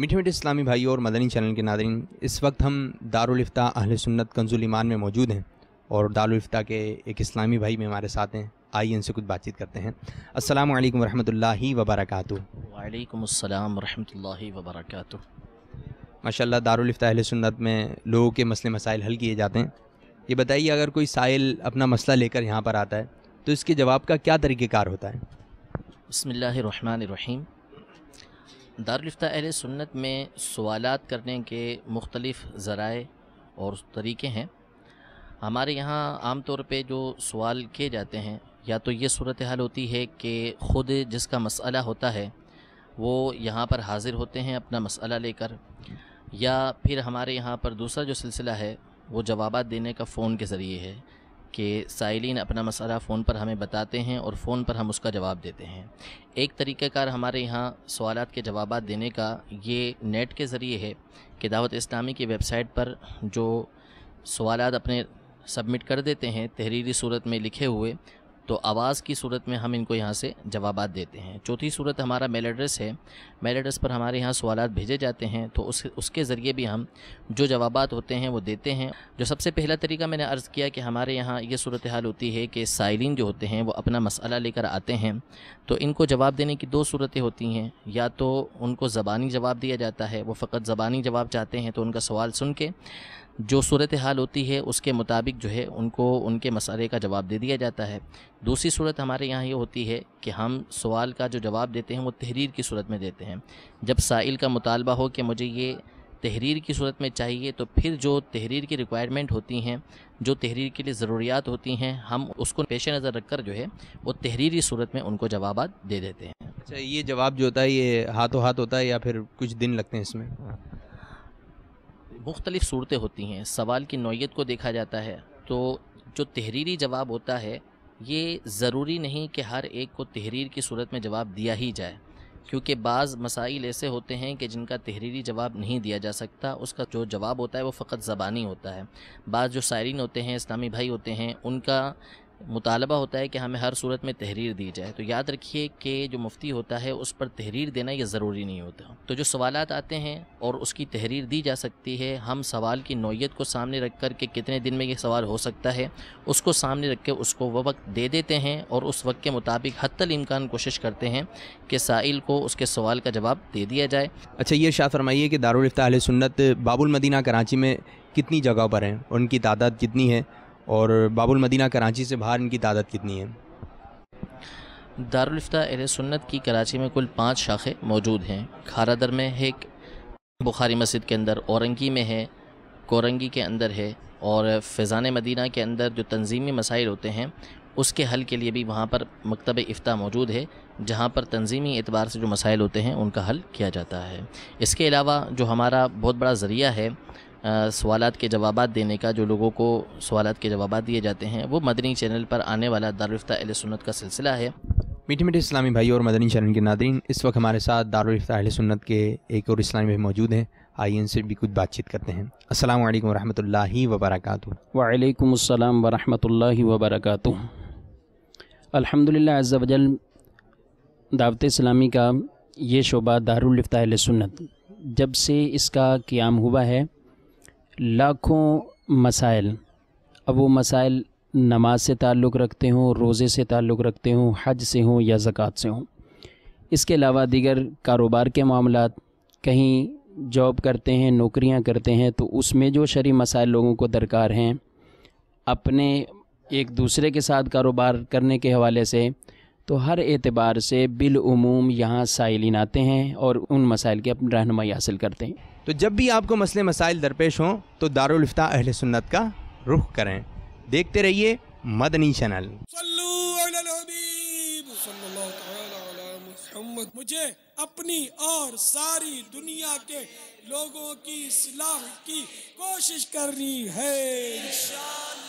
मीठे मीठे इस्लामी भाई और मदनी चैनल के नादरीन इस वक्त हम दारुलफ्ता अहल सुन्नत कंजुल ईमान में मौजूद हैं और दारुलफ्ता के एक इस्लामी भाई में हमारे साथ हैं आइए इनसे कुछ बातचीत करते हैं अस्सलाम वालेकुम रहमतुल्लाहि वबरक बरकातहू वालेकुम अस्सलाम रहमतुल्लाहि माशाल्लाह दारुलफ्ता अहल सुन्नत में लोगों के मसले मसाइल हल किए जाते हैं ये बताइए अगर कोई साइल अपना मसला लेकर यहाँ पर आता है तो इसके जवाब का क्या तरीक़ेकार होता है रहीम दारुलफ्ता अहल सुन्नत में सवालत करने के मुख्तलिफ़ ज़राए और तरीके हैं हमारे यहाँ आम तौर पर जो सवाल किए जाते हैं या तो ये सूरत हाल होती है कि ख़ुद जिसका मसला होता है वो यहाँ पर हाज़िर होते हैं अपना मसला लेकर या फिर हमारे यहाँ पर दूसरा जो सिलसिला है वो जवाब देने का फ़ोन के ज़रिए है कि साइलिन अपना मसाला फ़ोन पर हमें बताते हैं और फ़ोन पर हम उसका जवाब देते हैं एक तरीक़ाकार हमारे यहाँ सवाल के जवाब देने का ये नेट के ज़रिए है कि दावत इस्लामी की वेबसाइट पर जो सवाल अपने सबमिट कर देते हैं तहरीरी सूरत में लिखे हुए तो आवाज़ की सूरत में हम इनको यहाँ से जवाब देते हैं चौथी सूरत हमारा मेल एड्रेस है मेल एड्रेस पर हमारे यहाँ सवाल भेजे जाते हैं तो उस उसके ज़रिए भी हम जो जवाब होते हैं वो देते हैं जो सबसे पहला तरीका मैंने अर्ज़ किया कि हमारे यहाँ ये सूरत हाल होती है कि साइलिन जो होते हैं वो अपना मसला लेकर आते हैं तो इनको जवाब देने की दो सूरतें होती हैं या तो उनको ज़बानी जवाब दिया जाता है वो फ़कत ज़बानी जवाब चाहते हैं तो उनका सवाल सुन के जो सूरत हाल होती है उसके मुताबिक जो है उनको उनके मसाले का जवाब दे दिया जाता है दूसरी सूरत हमारे यहाँ ये होती है कि हम सवाल का जो जवाब देते हैं वो तहरीर की सूरत में देते हैं जब साइल का मुतालबा हो कि मुझे ये तहरीर की सूरत में चाहिए तो फिर जो तहरीर की रिक्वायरमेंट होती हैं जो तहरीर के लिए ज़रूरियात होती हैं हम उसको पेश नज़र रख कर जो है वो तहरीरी सूरत में उनको जवाब दे देते हैं अच्छा ये जवाब जो होता है ये हाथों हाथ होता है या फिर कुछ दिन लगते हैं इसमें मुख्तलिफ़ सूरतें होती हैं सवाल की नोयत को देखा जाता है तो जो तहरीरी जवाब होता है ये ज़रूरी नहीं कि हर एक को तहरीर की सूरत में जवाब दिया ही जाए क्योंकि बाज़ मसाइल ऐसे होते हैं कि जिनका तहरीरी जवाब नहीं दिया जा सकता उसका जो जवाब होता है वो फ़कत ज़बानी होता है बाज़ जो शायरीन होते हैं इस्लामी भाई होते हैं उनका मुतालबा होता है कि हमें हर सूरत में तहरीर दी जाए तो याद रखिए कि जो मुफ्ती होता है उस पर तहरीर देना यह ज़रूरी नहीं होता तो जो सवाल आते हैं और उसकी तहरीर दी जा सकती है हम सवाल की नोयत को सामने रख कर के कितने दिन में ये सवाल हो सकता है उसको सामने रख के उसको वह वक्त दे देते हैं और उस वक्त के मुताबिक हतल इम्कान कोशिश करते हैं कि साइल को उसके सवाल का जवाब दे दिया जाए अच्छा ये शाह फरमाइए कि दारुलफ्ता सुन्नत बाबुल मदीना कराची में कितनी जगह पर हैं उनकी तादाद कितनी है और बाबुल मदीना कराची से बाहर इनकी तादाद कितनी है दारुलफ्ता अहल सुन्नत की कराची में कुल पाँच शाखें मौजूद हैं खारादर में है बुखारी मस्जिद के अंदर औरंगी में है कोरंगी के अंदर है और फ़ैज़ान मदीना के अंदर जो तंजीमी मसाइल होते हैं उसके हल के लिए भी वहाँ पर मकतब इफ्ता मौजूद है जहाँ पर तंजीमी एतबार से जो मसाइल होते हैं उनका हल किया जाता है इसके अलावा जो हमारा बहुत बड़ा ज़रिया है सवाल के जवाब देने का जो लोगों को सवाल के जवाब दिए जाते हैं वो मदनी चैनल पर आने वाला दारफ्ता सुनत का सिलसिला है मीठे मीठे इस्लामी भाई और मदनी चैनल के नादरीन इस वक्त हमारे साथ दारफ्ता सुनत के एक और इस्लामी भाई मौजूद हैं आइए इनसे भी कुछ बातचीत करते हैं असल वालेकुम रहमतुल्लाहि व बरकातहू वालेकुम अस्सलाम व रहमतुल्लाहि वजल दावत इस्लामी का ये शोबा दारुल सुनत जब से इसका क़्याम हुआ है लाखों मसाइल अब वो मसाइल नमाज से ताल्लुक़ रखते हों रोज़े से ताल्लुक़ रखते हों हज से हों या ज़क़़त से हों इसके अलावा दीगर कारोबार के मामला कहीं जॉब करते हैं नौकरियां करते हैं तो उसमें जो शरी मसाइल लोगों को दरकार हैं अपने एक दूसरे के साथ कारोबार करने के हवाले से तो हर एतबार से बिलूम यहाँ साइलिन आते हैं और उन मसाइल की अपनी रहनमाई हासिल करते हैं तो जब भी आपको मसले मसाइल दरपेश हों तो दारुलफ्ता अहल सुन्नत का रुख करें देखते रहिए मदनी चैनल मुझे अपनी और सारी दुनिया के लोगों की सलाह की कोशिश करनी है इंशाल्लाह